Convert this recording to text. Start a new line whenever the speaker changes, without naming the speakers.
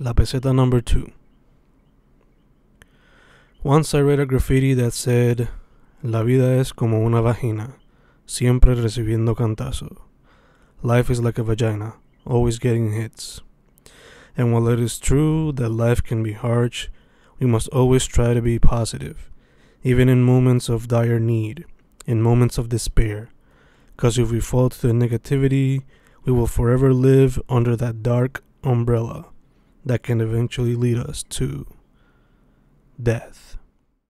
La Peseta number two. Once I read a graffiti that said, La vida es como una vagina, siempre recibiendo cantazo. Life is like a vagina, always getting hits. And while it is true that life can be harsh, we must always try to be positive, even in moments of dire need, in moments of despair. Because if we fall to the negativity, we will forever live under that dark umbrella that can eventually lead us to death.